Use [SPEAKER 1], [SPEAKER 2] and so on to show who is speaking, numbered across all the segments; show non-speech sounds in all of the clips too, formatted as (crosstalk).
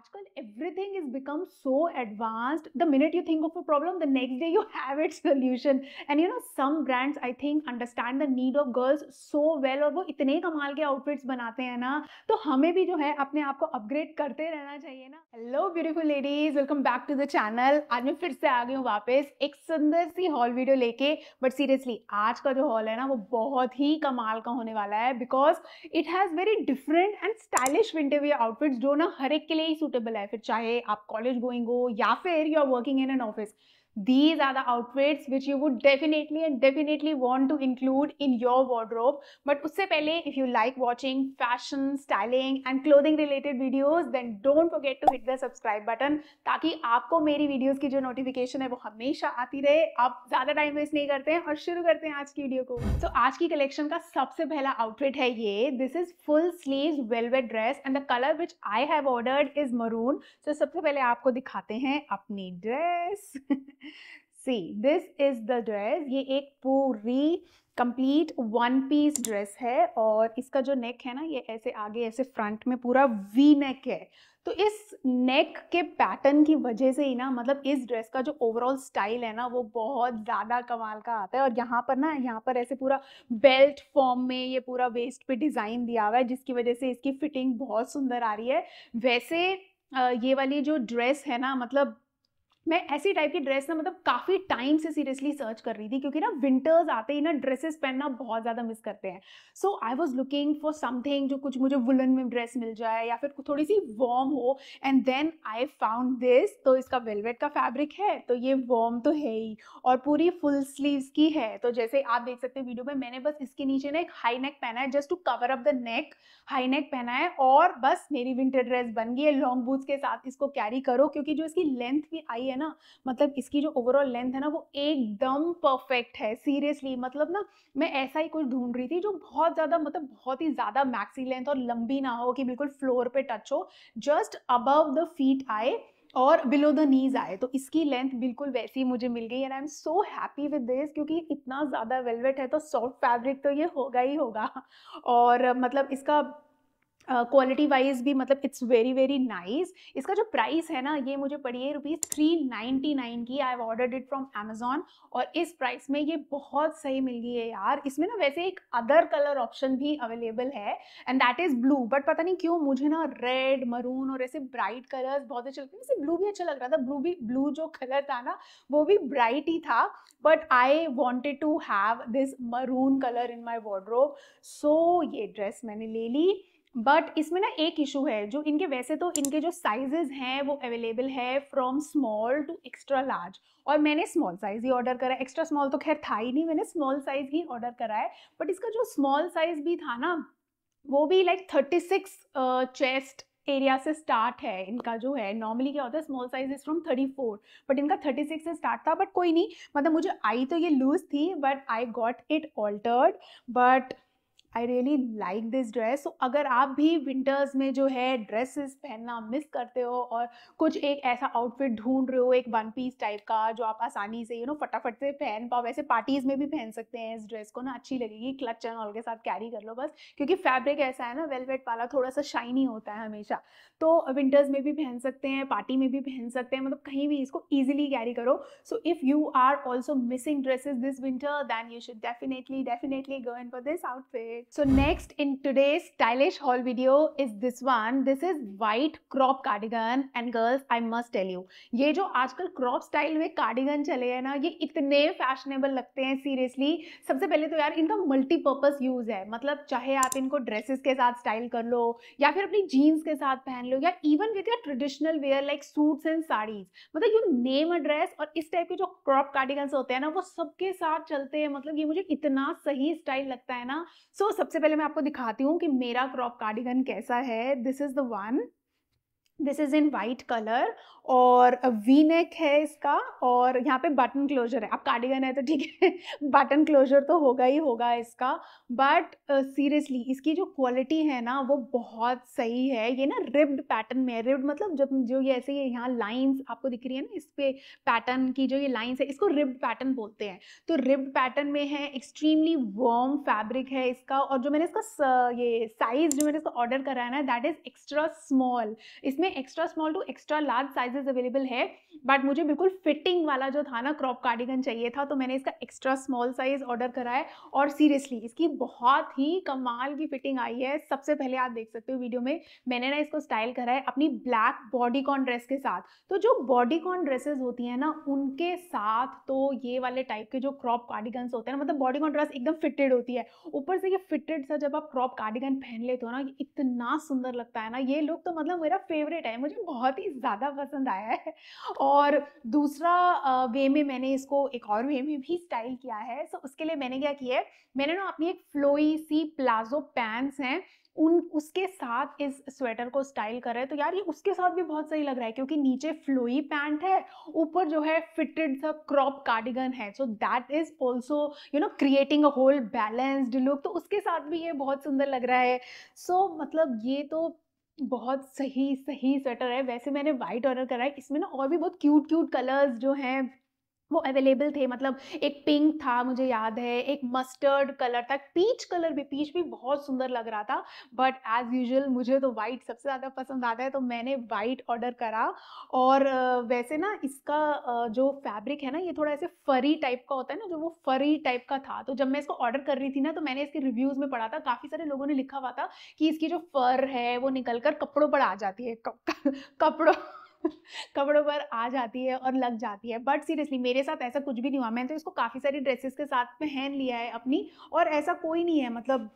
[SPEAKER 1] आजकल everything is become so advanced the minute you think of a problem the next day you have it solution and you know some brands I think understand the need of girls so well और वो इतने कमाल के outfits बनाते हैं ना तो हमें भी जो है अपने आप को अपग्रेड करते रहना चाहिए ना hello beautiful ladies welcome back to the channel आज मैं फिर से आ गई हूँ वापस एक सुंदर सी हॉल वीडियो लेके बट सीरियसली आज का जो हॉल है ना वो बहुत ही कमाल का होने वाला है because it has very different and stylish winter outfits जो ना हर एक के लिए ही सूटेबल है फिर चाहे आप कॉलेज गोइंग हो या फिर you are working in an office these are the outfits which you would definitely and definitely want to include in your wardrobe but usse pehle if you like watching fashion styling and clothing related videos then don't forget to hit the subscribe button taki aapko meri videos ki jo notification hai wo hamesha aati rahe aap zyada time waste nahi karte hain aur shuru karte hain aaj ki video ko so, aaj ki collection ka sabse pehla outfit hai ye this is full sleeve velvet dress and the color which i have ordered is maroon so sabse pehle aapko dikhate hain apni dress see this is the dress ये एक पूरी complete one piece dress है और इसका जो नेक है ना ये ऐसे आगे ऐसे फ्रंट में पूरा वी नेक है तो इस नेक के पैटर्न की वजह से ही ना मतलब इस ड्रेस का जो ओवरऑल स्टाइल है ना वो बहुत ज़्यादा कमाल का आता है और यहाँ पर ना यहाँ पर ऐसे पूरा बेल्ट फॉर्म में ये पूरा वेस्ट पे डिज़ाइन दिया हुआ है जिसकी वजह से इसकी फिटिंग बहुत सुंदर आ रही है वैसे ये वाली जो ड्रेस है ना मतलब मैं ऐसी टाइप की ड्रेस ना मतलब काफ़ी टाइम से सीरियसली सर्च कर रही थी क्योंकि ना विंटर्स आते ही ना ड्रेसेस पहनना बहुत ज़्यादा मिस करते हैं so I was looking for something जो कुछ मुझे वुलन में ड्रेस मिल जाए या फिर थोड़ी सी वॉर्म हो and then I found this तो इसका वेलवेट का फैब्रिक है तो ये वॉर्म तो है ही और पूरी फुल स्लीव की है तो जैसे आप देख सकते हैं वीडियो में मैंने बस इसके नीचे ना एक हाई नेक पहना है just to cover up the neck high neck पहना है और बस मेरी विंटर ड्रेस बन गई है लॉन्ग बूट्स के साथ इसको कैरी करो क्योंकि जो इसकी लेंथ भी आई है ना मतलब इसकी जो ओवरऑल लेंथ है ना वो एकदम परफेक्ट है सीरियसली मतलब ना मैं ऐसा ही कुछ ढूंढ रही थी जो बहुत ज़्यादा मतलब बहुत ही ज़्यादा मैक्सी लेंथ और लंबी ना हो कि बिल्कुल फ्लोर पे टच हो जस्ट अबव द फीट आए और बिलो द नीज आए तो इसकी लेंथ बिल्कुल वैसी मुझे मिल गई and I am so happy with this क्योंकि इतना ज़्यादा वेलवेट है तो सॉफ्ट फैब्रिक तो ये होगा ही होगा और मतलब इसका क्वालिटी uh, वाइज भी मतलब इट्स वेरी वेरी नाइस इसका जो प्राइस है ना ये मुझे पड़ी है रुपीज़ थ्री नाइनटी नाइन की I order it from Amazon और इस प्राइस में ये बहुत सही मिल गई है यार इसमें ना वैसे एक अदर कलर ऑप्शन भी अवेलेबल है and that is blue but पता नहीं क्यों मुझे ना रेड मरून और ऐसे ब्राइट कलर्स बहुत अच्छे लगते हैं वैसे ब्लू भी अच्छा लग रहा था ब्लू भी ब्लू जो कलर था ना वो भी ब्राइट ही था but I wanted to have this maroon colour in my wardrobe so ये ड्रेस मैंने ले ली बट इसमें ना एक इशू है जो इनके वैसे तो इनके जो साइजेस हैं वो अवेलेबल है from small to extra large और मैंने स्मॉल साइज़ ही ऑर्डर करा एक्स्ट्रा स्मॉल तो खैर था ही नहीं मैंने स्मॉल साइज़ ही ऑर्डर करा है बट इसका जो स्मॉल साइज़ भी था ना वो भी like thirty six chest area से स्टार्ट है इनका जो है नॉर्मली क्या होता है small size is from four but इनका थर्टी सिक्स से स्टार्ट था बट कोई नहीं मतलब मुझे आई तो ये लूज थी but I got it altered but I really like this dress so अगर आप भी विंटर्स में जो है ड्रेसेस पहनना मिस करते हो और कुछ एक ऐसा आउटफिट ढूंढ रहे हो एक वन पीस टाइप का जो आप आसानी से यू नो फटाफट से पहन पाओ वैसे पार्टीज में भी पहन सकते हैं इस ड्रेस को ना अच्छी लगेगी क्लच एंड ऑल के साथ कैरी कर लो बस क्योंकि फैब्रिक ऐसा है ना वेलवेट वाला थोड़ा सा शाइनी होता है हमेशा तो विंटर्स में भी पहन सकते हैं पार्टी में भी पहन सकते हैं मतलब कहीं भी इसको ईजिली कैरी करो so if you are also missing dresses this winter then you should definitely definitely गर्न for this outfit it. So next in today's stylish haul video is this one. This is white crop cardigan and girls I must tell you ये जो आजकल crop style में cardigan चले हैं ना ये इतने fashionable लगते हैं seriously. सबसे पहले तो यार इनका multi-purpose use है मतलब चाहे आप इनको dresses के साथ style कर लो या फिर अपनी jeans के साथ पहन लो या even with your traditional wear like suits and sarees. मतलब you name a dress और इस type के जो crop cardigans होते हैं ना वो सबके साथ चलते हैं मतलब ये मुझे इतना सही स्टाइल लगता है ना सो सबसे पहले मैं आपको दिखाती हूँ कि मेरा क्रॉप कार्डिगन कैसा है this is the one this is in white colour और वी नेक है इसका और यहाँ पे बटन क्लोजर है आप कार्डिगन है तो ठीक है बटन (laughs) क्लोजर तो होगा ही होगा इसका बट सीरियसली uh, इसकी जो क्वालिटी है ना वो बहुत सही है ये ना रिब्ड पैटर्न में है रिब्ड मतलब जब जो ये ऐसे ये यहाँ लाइंस आपको दिख रही है ना इस पे पैटर्न की जो ये लाइंस है इसको रिब्ड पैटर्न बोलते हैं तो रिब्ड पैटर्न में है एक्सट्रीमली वॉर्म फैब्रिक है इसका और जो मैंने इसका ये साइज़ जो मैंने इसका ऑर्डर करा है ना दैट इज़ एक्स्ट्रा स्मॉल इसमें extra small to extra large size sizes available है बट मुझे बिल्कुल फिटिंग वाला जो था ना क्रॉप कार्डिगन चाहिए था तो मैंने इसका एक्स्ट्रा स्मॉल साइज ऑर्डर करा है और सीरियसली इसकी बहुत ही कमाल की फिटिंग आई है सबसे पहले आप देख सकते हो वीडियो में मैंने ना इसको स्टाइल करा है अपनी ब्लैक बॉडीकॉन ड्रेस के साथ तो जो बॉडीकॉन ड्रेसेस होती है ना उनके साथ तो ये वाले टाइप के जो क्रॉप कार्डिगन्स होते हैं ना मतलब बॉडीकॉन ड्रेस एकदम फिटेड होती है ऊपर से ये फिटेड सा जब आप क्रॉप कार्डिगन पहन लेते हो ना इतना सुंदर लगता है ना ये लुक तो मतलब मेरा फेवरेट है मुझे बहुत ही ज़्यादा पसंद बनाया है और दूसरा वे में मैंने इसको एक और वे में भी स्टाइल किया है सो उसके लिए मैंने क्या किया है मैंने ना अपनी एक फ्लोई सी प्लाजो पैंट्स हैं उन उसके साथ इस स्वेटर को स्टाइल कर रहे हैं तो यार ये उसके साथ भी बहुत सही लग रहा है क्योंकि नीचे फ्लोई पैंट है ऊपर जो है फिटेड सा क्रॉप कार्डिगन है so that is also you know creating a whole balanced look तो उसके साथ भी ये बहुत सुंदर लग रहा है सो so, मतलब ये तो बहुत सही सही स्वेटर है वैसे मैंने वाइट ऑर्डर करा है इसमें ना और भी बहुत क्यूट क्यूट कलर्स जो हैं वो अवेलेबल थे मतलब एक पिंक था मुझे याद है एक मस्टर्ड कलर था पीच कलर भी पीच भी बहुत सुंदर लग रहा था बट एज यूजल मुझे तो वाइट सबसे ज़्यादा पसंद आता है तो मैंने वाइट ऑर्डर करा और वैसे ना इसका जो फैब्रिक है ना ये थोड़ा ऐसे फरी टाइप का होता है ना जो वो फरी टाइप का था तो जब मैं इसको ऑर्डर कर रही थी ना तो मैंने इसके रिव्यूज़ में पढ़ा था काफ़ी सारे लोगों ने लिखा हुआ था कि इसकी जो फर है वो निकल कर कपड़ों पर आ जाती है कपड़ों कपड़ों पर आ जाती है और लग जाती है बट सीरियसली मेरे साथ ऐसा कुछ भी नहीं हुआ मैंने तो इसको काफ़ी सारी ड्रेसेस के साथ पहन लिया है अपनी और ऐसा कोई नहीं है मतलब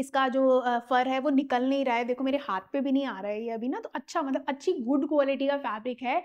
[SPEAKER 1] इसका जो फर है वो निकल नहीं रहा है देखो मेरे हाथ पे भी नहीं आ रहा है ये अभी ना तो अच्छा मतलब अच्छी गुड क्वालिटी का फैब्रिक है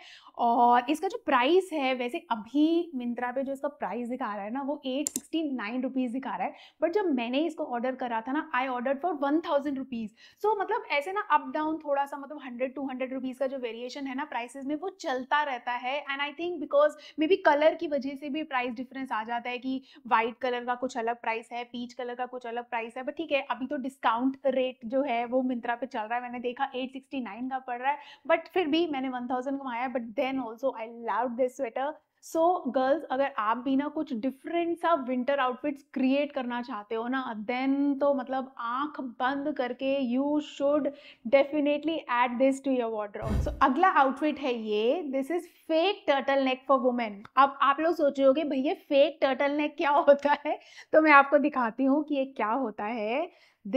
[SPEAKER 1] और इसका जो प्राइस है वैसे अभी मिंत्रा पे जो इसका प्राइस दिखा रहा है ना वो एट सिक्सटी नाइन रुपीज़ दिखा रहा है बट जब मैंने इसको ऑर्डर करा था ना I order for one thousand rupees so मतलब ऐसे ना अप डाउन थोड़ा सा मतलब हंड्रेड टू हंड्रेड रुपीज़ का जो वेरिएशन है ना प्राइसेज में वो चलता रहता है and I think because maybe colour की वजह से भी प्राइस डिफरेंस आ जाता है कि वाइट कलर का कुछ अलग प्राइस है पीच कलर का कुछ अलग प्राइस है बट ठीक है अभी तो डिस्काउंट रेट जो है वो मिंत्रा पे चल रहा है मैंने देखा 869 का पड़ रहा है बट फिर भी मैंने 1000 कमाया but then also I love this sweater so so, girls अगर आप भी ना कुछ डिफरेंट सा विंटर आउटफिट्स क्रिएट करना चाहते हो ना देन तो मतलब आंख बंद करके you should definitely add this to your water so अगला आउटफिट है ये this is fake turtle neck for women अब आप लोग सोच रहे हो भैया फेक टर्टल नेक क्या होता है तो मैं आपको दिखाती हूँ कि ये क्या होता है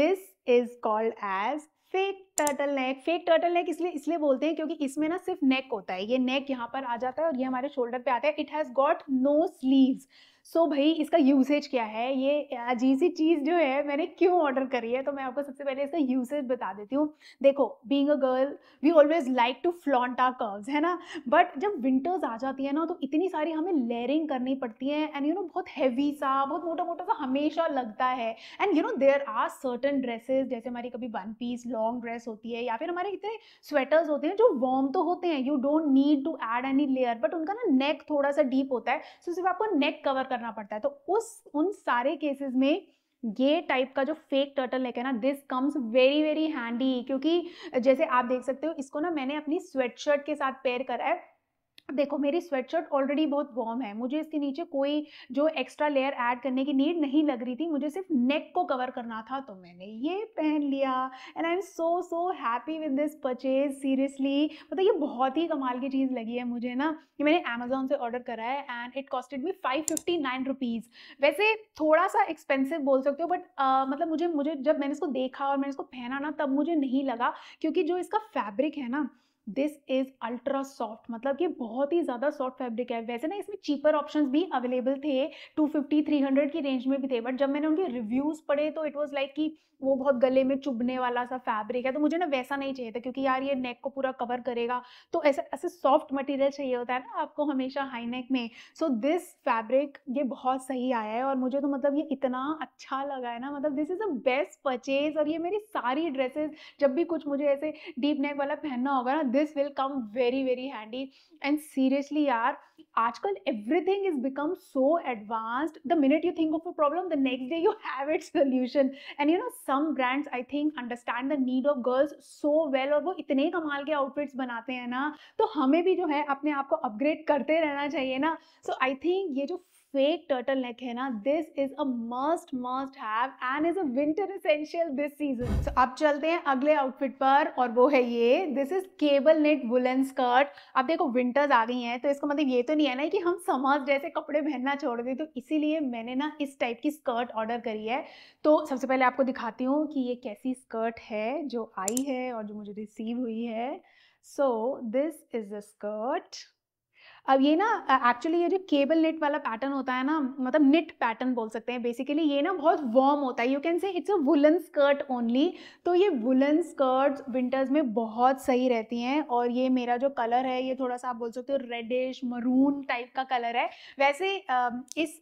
[SPEAKER 1] this is called as fake turtle neck fake turtle neck इसलिए इसलिए बोलते हैं क्योंकि इसमें ना सिर्फ नेक होता है ये नेक यहाँ पर आ जाता है और ये हमारे शोल्डर पे आता है it has got no sleeves so so भाई इसका यूसेज क्या है ये अजीब सी चीज़ जो है मैंने क्यों ऑर्डर करी है तो मैं आपको सबसे पहले इसका यूसेज बता देती हूँ देखो being a girl we always like to flaunt our curves है ना बट जब विंटर्स आ जाती है ना तो इतनी सारी हमें लेयरिंग करनी पड़ती है एंड यू नो बहुत हैवी सा बहुत मोटा मोटा सा हमेशा लगता है and you know there are certain dresses जैसे हमारी कभी वन पीस लॉन्ग ड्रेस होती है या फिर हमारे इतने स्वेटर्स होते हैं जो वॉर्म तो होते हैं you don't need to add any layer but उनका ना नेक थोड़ा सा डीप होता है सो so सिर्फ आपको नेक कवर करना करना पड़ता है तो उस उन सारे केसेस में ये टाइप का जो फेक टर्टल नेक है ना this comes very very handy क्योंकि जैसे आप देख सकते हो इसको ना मैंने अपनी स्वेटशर्ट के साथ पेयर करा है देखो मेरी स्वेटशर्ट ऑलरेडी बहुत वॉर्म है मुझे इसके नीचे कोई जो एक्स्ट्रा लेयर ऐड करने की नीड नहीं लग रही थी मुझे सिर्फ नेक को कवर करना था तो मैंने ये पहन लिया and I am so so happy with this purchase seriously मतलब ये बहुत ही कमाल की चीज़ लगी है मुझे ना ये मैंने अमेजोन से ऑर्डर करा है and it costed me five fifty nine rupees वैसे थोड़ा सा एक्सपेंसिव बोल सकते हो बट uh, मतलब मुझे मुझे जब मैंने इसको देखा और मैंने इसको पहना ना तब मुझे नहीं लगा क्योंकि जो इसका फैब्रिक है ना दिस इज अल्ट्रा सॉफ्ट मतलब कि बहुत ही ज़्यादा सॉफ्ट फैब्रिक है वैसे ना इसमें चीपर ऑप्शंस भी अवेलेबल थे 250 300 की रेंज में भी थे बट जब मैंने उनके रिव्यूज़ पढ़े तो इट वाज लाइक कि वो बहुत गले में चुभने वाला सा फैब्रिक है तो मुझे ना वैसा नहीं चाहिए था क्योंकि यार ये नेक को पूरा कवर करेगा तो ऐसे ऐसे सॉफ्ट मटेरियल चाहिए होता है ना आपको हमेशा हाई नेक में सो दिस फैब्रिक ये बहुत सही आया है और मुझे तो मतलब ये इतना अच्छा लगा है ना मतलब this is a best purchase और ये मेरी सारी ड्रेसेस जब भी कुछ मुझे ऐसे डीप नेक वाला पहनना होगा ना this will come very very handy and seriously यार आजकल everything is become so advanced the minute you think of a problem the next day you have it solution and you know some brands I think understand the need of girls so well और वो इतने कमाल के outfits बनाते हैं ना तो हमें भी जो है अपने आप को अपग्रेड करते रहना चाहिए ना सो आई थिंक ये जो fake turtleneck hai na, this is a must must have and is a winter essential this season. So अब चलते हैं अगले आउटफिट पर और वो है ये this is cable net woolen skirt. अब देखो विंटर्स आ गई हैं तो इसका मतलब ये तो नहीं है ना कि हम समर्स जैसे कपड़े पहनना छोड़ दें तो इसीलिए मैंने ना इस टाइप की स्कर्ट ऑर्डर करी है तो सबसे पहले आपको दिखाती हूँ कि ये कैसी स्कर्ट है जो आई है और जो मुझे रिसीव हुई है so this is a skirt अब ये ना एक्चुअली ये जो केबल नेट वाला पैटर्न होता है ना मतलब निट पैटर्न बोल सकते हैं बेसिकली ये ना बहुत वार्म होता है you can say it's a woollen skirt only तो ये वुलन स्कर्ट विंटर्स में बहुत सही रहती हैं और ये मेरा जो कलर है ये थोड़ा सा आप बोल सकते हो रेडिश मरून टाइप का कलर है वैसे इस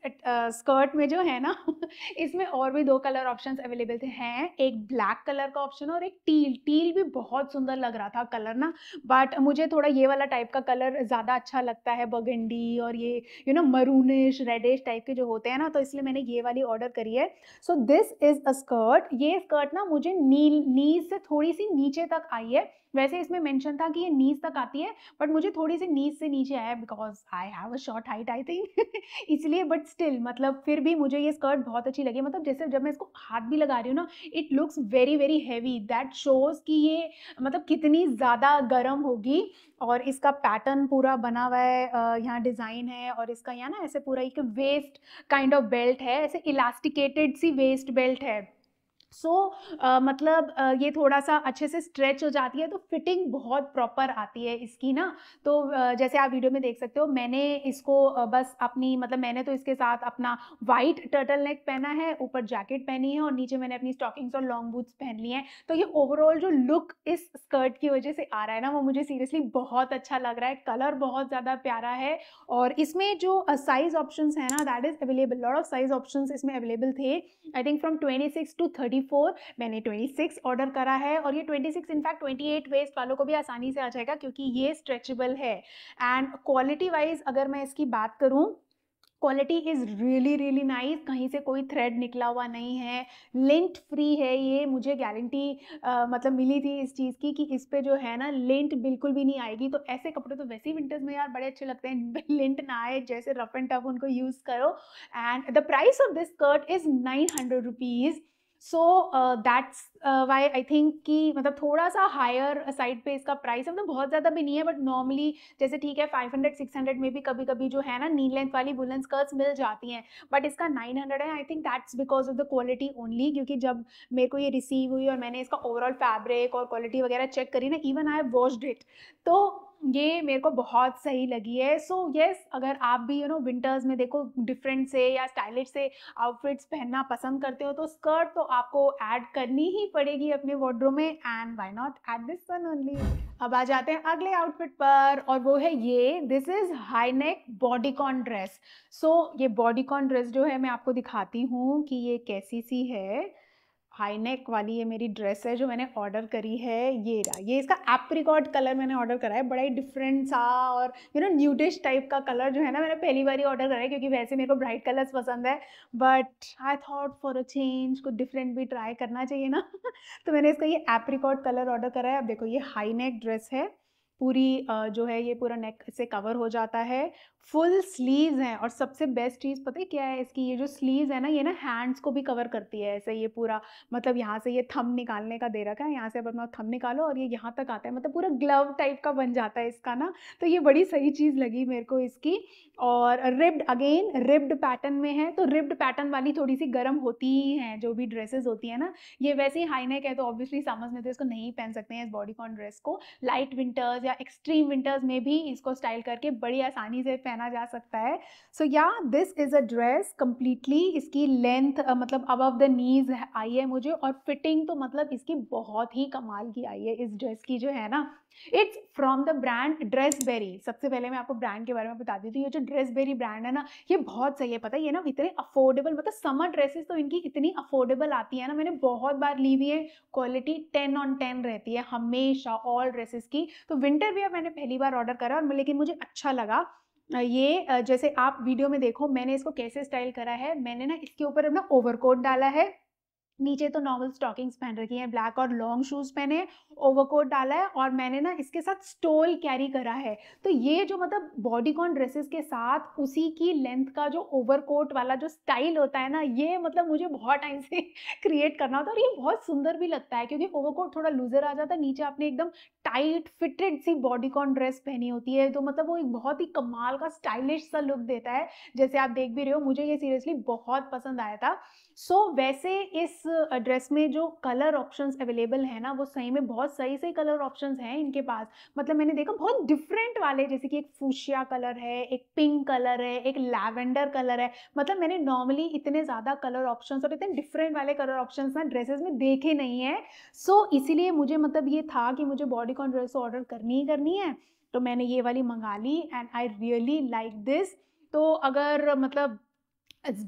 [SPEAKER 1] स्कर्ट में जो है ना (laughs) इसमें और भी दो कलर ऑप्शन अवेलेबल थे हैं एक ब्लैक कलर का ऑप्शन और एक टील टील भी बहुत सुंदर लग रहा था कलर ना बट मुझे थोड़ा ये वाला टाइप का कलर ज़्यादा अच्छा लगता लगता है बगंडी और ये you know maroonish reddish type के जो होते हैं ना तो इसलिए मैंने ये वाली ऑर्डर करी है so this is a skirt ये स्कर्ट ना मुझे नील नीज से थोड़ी सी नीचे तक आई है वैसे इसमें मेंशन था कि ये नीज तक आती है बट मुझे थोड़ी सी नीज से नीचे आया because I have a short height I think इसलिए बट स्टिल मतलब फिर भी मुझे ये स्कर्ट बहुत अच्छी लगी मतलब जैसे जब मैं इसको हाथ भी लगा रही हूँ ना it looks very very heavy that shows कि ये मतलब कितनी ज़्यादा गर्म होगी और इसका पैटर्न पूरा बना हुआ है यहाँ डिज़ाइन है और इसका यहाँ ना ऐसे पूरा एक वेस्ट काइंड ऑफ बेल्ट है ऐसे इलास्टिकेटेड सी वेस्ट बेल्ट है सो so, uh, मतलब uh, ये थोड़ा सा अच्छे से स्ट्रेच हो जाती है तो फिटिंग बहुत प्रॉपर आती है इसकी ना तो uh, जैसे आप वीडियो में देख सकते हो मैंने इसको uh, बस अपनी मतलब मैंने तो इसके साथ अपना वाइट टर्टल नेक पहना है ऊपर जैकेट पहनी है और नीचे मैंने अपनी स्टॉकिंग्स और लॉन्ग बूट्स पहन ली हैं तो ये ओवरऑल जो लुक इस स्कर्ट की वजह से आ रहा है ना वो मुझे सीरियसली बहुत अच्छा लग रहा है कलर बहुत ज़्यादा प्यारा है और इसमें जो साइज़ ऑप्शन है ना that is available lot of size option इसमें अवेलेबल थे I think from twenty to thirty 24 मैंने 26 ऑर्डर करा है और ये 26 इनफैक्ट 28 वेस्ट वालों को भी आसानी से आ जाएगा क्योंकि ये स्ट्रेचेबल है एंड क्वालिटी वाइज अगर मैं इसकी बात करूँ quality is really really nice कहीं से कोई थ्रेड निकला हुआ नहीं है लिंट फ्री है ये मुझे गारंटी मतलब मिली थी इस चीज़ की कि इस पर जो है ना लिंट बिल्कुल भी नहीं आएगी तो ऐसे कपड़े तो वैसे ही विंटर्स में यार बड़े अच्छे लगते हैं लिंट (laughs) ना आए जैसे रफ एंड टफ उनको यूज़ करो and the price of this skirt is nine hundred rupees so that's why I think कि मतलब थोड़ा सा हायर साइड पे इसका प्राइस है मतलब बहुत ज़्यादा भी नहीं है बट नॉर्मली जैसे ठीक है 500 600 में भी कभी कभी जो है ना नी लेंथ वाली वुलन स्कर्ट्स मिल जाती हैं बट इसका 900 है I think that's because of the quality only क्योंकि जब मेरे को ये रिसीव हुई और मैंने इसका ओवरऑल फैब्रिक और क्वालिटी वगैरह चेक करी ना even I have washed it तो ये मेरे को बहुत सही लगी है सो so, येस yes, अगर आप भी यू नो विंटर्स में देखो डिफरेंट से या स्टाइलिश से आउटफिट्स पहनना पसंद करते हो तो स्कर्ट तो आपको ऐड करनी ही पड़ेगी अपने वॉर्ड्रोम में and why not at this one only अब आ जाते हैं अगले आउटफिट पर और वो है ये this is high neck bodycon dress so ये बॉडीकॉन ड्रेस जो है मैं आपको दिखाती हूँ कि ये कैसी सी है हाई नेक वाली ये मेरी ड्रेस है जो मैंने ऑर्डर करी है ये रहा ये इसका एप्रिकॉट कलर मैंने ऑर्डर करा है बड़ा ही डिफरेंट सा और यू नो न्यूटिश टाइप का कलर जो है ना मैंने पहली बार ही ऑर्डर करा है क्योंकि वैसे मेरे को ब्राइट कलर्स पसंद है but I thought for a change कुछ डिफरेंट भी ट्राई करना चाहिए ना (laughs) तो मैंने इसका ये एप्रिकॉट कलर ऑर्डर करा है अब देखो ये हाई नेक ड्रेस है पूरी जो है ये पूरा नेक से कवर हो जाता है फुल स्लीव्स हैं और सबसे बेस्ट चीज़ पता है क्या है इसकी ये जो स्लीव्स है ना ये ना हैंड्स को भी कवर करती है ऐसे ये पूरा मतलब यहाँ से ये थम निकालने का दे रखा है यहाँ से अपना थम निकालो और ये यहाँ तक आता है मतलब पूरा ग्लव टाइप का बन जाता है इसका ना तो ये बड़ी सही चीज़ लगी मेरे को इसकी और रिब्ड अगेन रिब्ड पैटर्न में है तो रिब्ड पैटर्न वाली थोड़ी सी गर्म होती ही हैं जो भी ड्रेसेस होती है ना ये वैसे ही हाईनेक है तो ऑब्वियसली समझ में तो इसको नहीं पहन सकते हैं इस बॉडी कॉन ड्रेस को लाइट विंटर्स या एक्सट्रीम विंटर्स में भी इसको स्टाइल करके बड़ी आसानी से पहना जा सकता है सो या this is a dress completely इसकी लेंथ uh, मतलब अबव द नीज आई है मुझे और फिटिंग तो मतलब इसकी बहुत ही कमाल की आई है इस ड्रेस की जो है ना it's from the brand Dressberry सबसे पहले मैं आपको ब्रांड के बारे में बता देती हूँ ये जो ड्रेस बेरी ब्रांड है ना ये बहुत सही है पता है ये ना इतने अफोर्डेबल मतलब समर ड्रेसेस तो इनकी इतनी अफोर्डेबल आती है ना मैंने बहुत बार ली हुई है क्वालिटी टेन ऑन टेन रहती है हमेशा ऑल ड्रेसेस की तो विंटर विंटर भी मैंने पहली बार ऑर्डर करा और लेकिन मुझे अच्छा लगा ये जैसे आप वीडियो में देखो मैंने इसको कैसे स्टाइल करा है मैंने ना इसके ऊपर अपना ओवरकोट डाला है नीचे तो नॉर्मल स्टॉकिंग्स पहन रखी हैं ब्लैक और लॉन्ग शूज पहने ओवरकोट डाला है और मैंने ना इसके साथ स्टोल कैरी करा है तो ये जो मतलब बॉडीकॉन ड्रेसेस के साथ उसी की लेंथ का जो ओवरकोट वाला जो स्टाइल होता है ना ये मतलब मुझे बहुत टाइम से क्रिएट (laughs) करना होता है और ये बहुत सुंदर भी लगता है क्योंकि ओवरकोट थोड़ा लूजर आ जाता है नीचे आपने एकदम टाइट फिटेड सी बॉडीकॉन ड्रेस पहनी होती है तो मतलब वो एक बहुत ही कमाल का स्टाइलिश सा लुक देता है जैसे आप देख भी रहे हो मुझे ये सीरियसली बहुत पसंद आया था सो so, वैसे इस ड्रेस में जो कलर ऑप्शंस अवेलेबल है ना वो सही में बहुत सही सही कलर ऑप्शंस हैं इनके पास मतलब मैंने देखा बहुत डिफरेंट वाले जैसे कि एक फूशिया कलर है एक पिंक कलर है एक लैवेंडर कलर है मतलब मैंने नॉर्मली इतने ज़्यादा कलर ऑप्शंस और इतने डिफरेंट वाले कलर ऑप्शन ना ड्रेसेस में देखे नहीं हैं सो so, इसीलिए मुझे मतलब ये था कि मुझे बॉडी कॉन ड्रेस ऑर्डर करनी ही करनी है तो मैंने ये वाली मंगा ली and I really like this तो अगर मतलब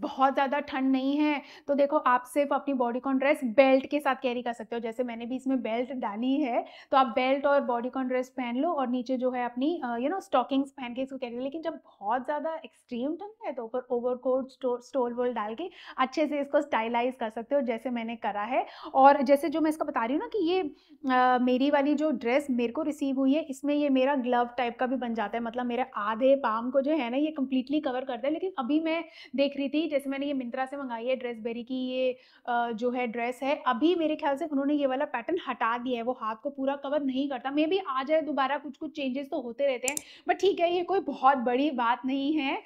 [SPEAKER 1] बहुत ज़्यादा ठंड नहीं है तो देखो आप सिर्फ अपनी बॉडी कॉन ड्रेस बेल्ट के साथ कैरी कर सकते हो जैसे मैंने भी इसमें बेल्ट डाली है तो आप बेल्ट और बॉडी कॉन ड्रेस पहन लो और नीचे जो है अपनी यू नो स्टॉकिंग्स पहन के इसको कैरी लेकिन जब बहुत ज़्यादा एक्सट्रीम ठंड है तो ऊपर ओवर कोट स्टोल वोल डाल के अच्छे से इसको स्टाइलाइज कर सकते हो जैसे मैंने करा है और जैसे जो मैं इसका बता रही हूँ ना कि ये मेरी वाली जो ड्रेस मेरे को रिसीव हुई है इसमें ये मेरा ग्लव टाइप का भी बन जाता है मतलब मेरे आधे पाम को जो है ना ये कम्प्लीटली कवर करता है लेकिन अभी मैं देख रही थी जैसे मैंने ये मिंत्रा से मंगाई है ड्रेस बेरी की ये जो है ड्रेस है अभी मेरे ख्याल से उन्होंने ये वाला पैटर्न हटा दिया है वो हाथ को पूरा कवर नहीं करता मे भी आ जाए दोबारा कुछ कुछ चेंजेस तो होते रहते हैं बट ठीक है ये कोई बहुत बड़ी बात नहीं है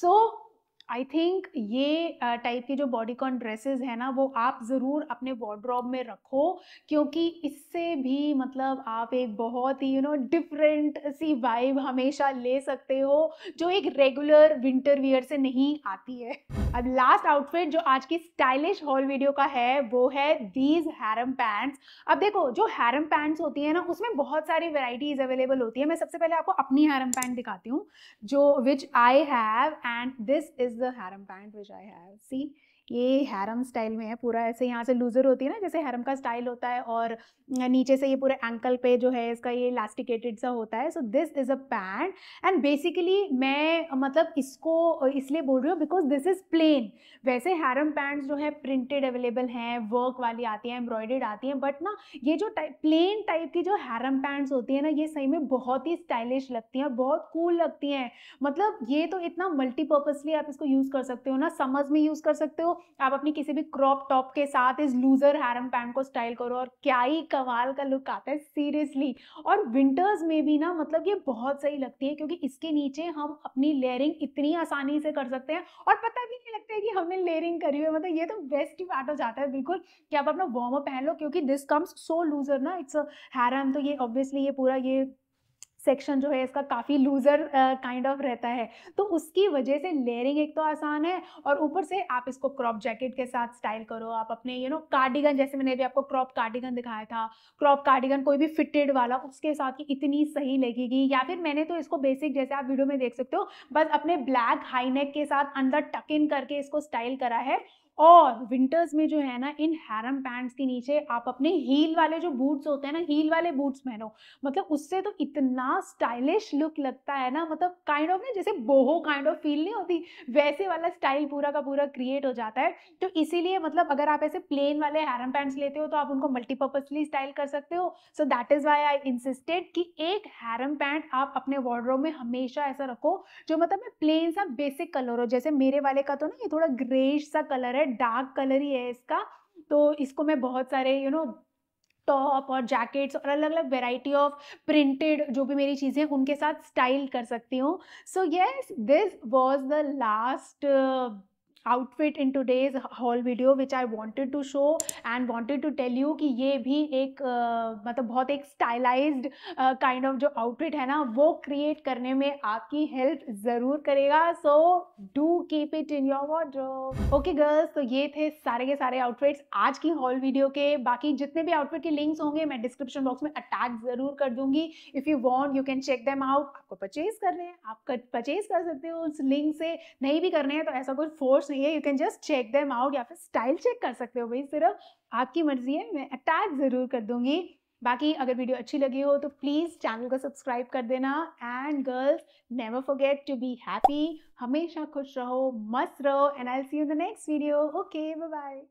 [SPEAKER 1] सो so, आई थिंक ये टाइप की जो बॉडी ड्रेसेस है ना वो आप ज़रूर अपने वार्ड्रॉब में रखो क्योंकि इससे भी मतलब आप एक बहुत ही यू नो डिफरेंट सी वाइब हमेशा ले सकते हो जो एक रेगुलर विंटर वियर से नहीं आती है अब लास्ट आउटफिट जो आज की स्टाइलिश हॉल वीडियो का है वो है दीज हैरम पैंट्स अब देखो जो हैरम पैंट्स होती है ना उसमें बहुत सारी वेराइटीज़ अवेलेबल होती है मैं सबसे पहले आपको अपनी हैरम पैंट दिखाती हूँ जो which I have and this is the harem pant which I have. See, ये हैरम स्टाइल में है पूरा ऐसे यहाँ से लूज़र होती है ना जैसे हैरम का स्टाइल होता है और नीचे से ये पूरे एंकल पे जो है इसका ये इलास्टिकेटेड सा होता है so this is a pant and basically मैं मतलब इसको इसलिए बोल रही हूँ बिकॉज दिस इज़ प्लेन वैसे हैरम पैंट्स जो है प्रिंटेड अवेलेबल हैं वर्क वाली आती हैं एम्ब्रॉयडेड आती हैं बट ना ये जो टाइप प्लेन टाइप की जो हैरम पैंट्स होती है ना ये सही में बहुत ही स्टाइलिश लगती हैं बहुत कूल cool लगती हैं मतलब ये तो इतना मल्टीपर्पजली आप इसको यूज़ कर सकते हो ना समर्स में यूज़ कर सकते हो आप अपनी किसी भी क्रॉप टॉप के साथ इस लूजर हैरम पैंट को स्टाइल करो और क्या ही कमाल का लुक आता है सीरियसली और विंटर्स में भी ना मतलब ये बहुत सही लगती है क्योंकि इसके नीचे हम अपनी लेयरिंग इतनी आसानी से कर सकते हैं और पता भी नहीं लगता है कि हमने लेयरिंग करी हुई है मतलब ये तो बेस्ट ही पार्ट हो जाता है बिल्कुल कि आप अपना वार्म अप पहन लो क्योंकि दिस कम्स सो लूजर ना इट्स हैरम तो ये ऑब्वियसली ये पूरा ये सेक्शन जो है इसका काफ़ी लूजर काइंड ऑफ रहता है तो उसकी वजह से लेयरिंग एक तो आसान है और ऊपर से आप इसको क्रॉप जैकेट के साथ स्टाइल करो आप अपने यू नो कार्डिगन जैसे मैंने भी आपको क्रॉप कार्डिगन दिखाया था क्रॉप कार्डिगन कोई भी फिटेड वाला उसके साथ ही इतनी सही लगेगी या फिर मैंने तो इसको बेसिक जैसे आप वीडियो में देख सकते हो बस अपने ब्लैक हाईनेक के साथ अंदर टक इन करके इसको स्टाइल करा है और विंटर्स में जो है ना इन हैरम पैंट्स के नीचे आप अपने हील वाले जो बूट्स होते हैं ना हील वाले बूट्स पहनो मतलब उससे तो इतना स्टाइलिश लुक लगता है ना मतलब काइंड ऑफ ना जैसे बोहो काइंड ऑफ फील नहीं होती वैसे वाला स्टाइल पूरा का पूरा क्रिएट हो जाता है तो इसीलिए मतलब अगर आप ऐसे प्लेन वाले हैरम पैंट्स लेते हो तो आप उनको मल्टीपर्पजली स्टाइल कर सकते हो so that is why I insisted कि एक हैरम पैंट आप अपने वार्ड्रोब में हमेशा ऐसा रखो जो मतलब प्लेन सा बेसिक कलर हो जैसे मेरे वाले का तो ना ये थोड़ा ग्रेश सा कलर है डार्क कलर ही है इसका तो इसको मैं बहुत सारे यू नो टॉप और जैकेट्स और अलग अलग वेराइटी ऑफ प्रिंटेड जो भी मेरी चीज़ें उनके साथ स्टाइल कर सकती हूँ so yes this was the last outfit in today's haul video which I wanted to show and wanted to tell you कि ये भी एक uh, मतलब बहुत एक स्टाइलाइज काइंड ऑफ जो आउटफिट है ना वो क्रिएट करने में आपकी हेल्प ज़रूर करेगा so do keep it in your what okay girls तो ये थे सारे के सारे आउटफिट्स आज की हॉल वीडियो के बाकी जितने भी आउटफिट के लिंक्स होंगे मैं डिस्क्रिप्शन बॉक्स में अटैच ज़रूर कर दूंगी if you want you can check them out आपको परचेज करने हैं आप परचेज कर सकते हो उस लिंक से नहीं भी करने हैं तो ऐसा कुछ फोर्स नहीं है you can just check them out या फिर स्टाइल चेक कर सकते हो भाई सिर्फ आपकी मर्जी है मैं अटैच ज़रूर कर दूंगी बाकी अगर वीडियो अच्छी लगी हो तो प्लीज़ चैनल को सब्सक्राइब कर देना and girls never forget to be happy हमेशा खुश रहो मस्त रहो and I see you the next video okay bye bye